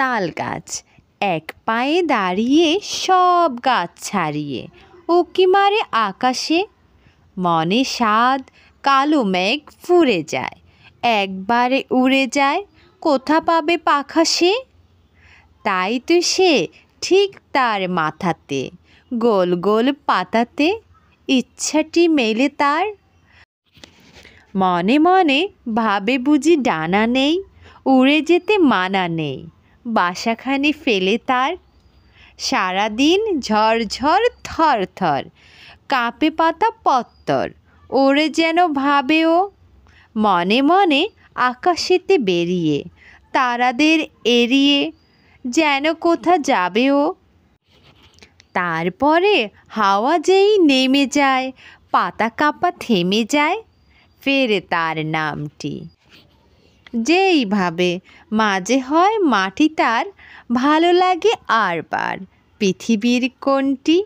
তাল গাছ এক পায়ে দাঁড়িয়ে সব গাছ ছাড়িয়ে কি মারে আকাশে মনে সাদ কালো মেঘ ফুরে যায় একবারে উড়ে যায় কোথা পাবে পাখা সে তাই তো সে ঠিক তার মাথাতে গোল গোল পাতাতে ইচ্ছাটি মেলে তার মনে মনে ভাবে বুঝি ডানা নেই উড়ে যেতে মানা নেই বাসাখানি ফেলে তার সারাদিন ঝরঝর থর থর কাঁপে পাতা পত্তর ওরে যেন ভাবেও মনে মনে আকাশেতে বেরিয়ে তারাদের এড়িয়ে যেন কোথা যাবেও তারপরে হাওয়া যেই নেমে যায় পাতা কাঁপা থেমে যায় ফেরে তার নামটি যেইভাবে মাঝে হয় মাটি তার ভালো লাগে আর পার পৃথিবীর কোনটি